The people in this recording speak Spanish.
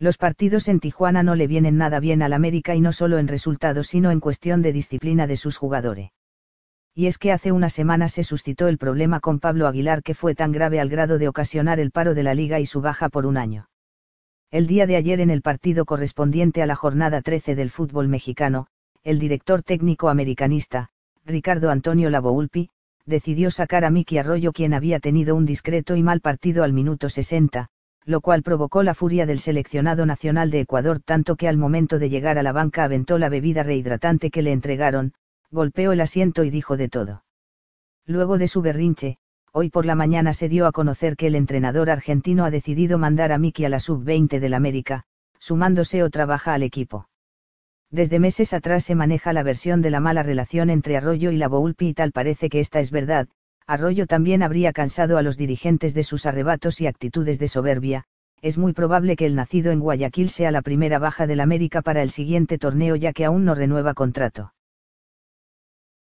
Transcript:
Los partidos en Tijuana no le vienen nada bien al América y no solo en resultados sino en cuestión de disciplina de sus jugadores. Y es que hace una semana se suscitó el problema con Pablo Aguilar que fue tan grave al grado de ocasionar el paro de la liga y su baja por un año. El día de ayer en el partido correspondiente a la jornada 13 del fútbol mexicano, el director técnico americanista, Ricardo Antonio Lavoulpi, decidió sacar a Miki Arroyo quien había tenido un discreto y mal partido al minuto 60, lo cual provocó la furia del seleccionado nacional de Ecuador tanto que al momento de llegar a la banca aventó la bebida rehidratante que le entregaron, golpeó el asiento y dijo de todo. Luego de su berrinche, hoy por la mañana se dio a conocer que el entrenador argentino ha decidido mandar a Miki a la sub-20 del América, sumándose otra baja al equipo. Desde meses atrás se maneja la versión de la mala relación entre Arroyo y la Boulpi y tal parece que esta es verdad, Arroyo también habría cansado a los dirigentes de sus arrebatos y actitudes de soberbia, es muy probable que el nacido en Guayaquil sea la primera baja del América para el siguiente torneo ya que aún no renueva contrato.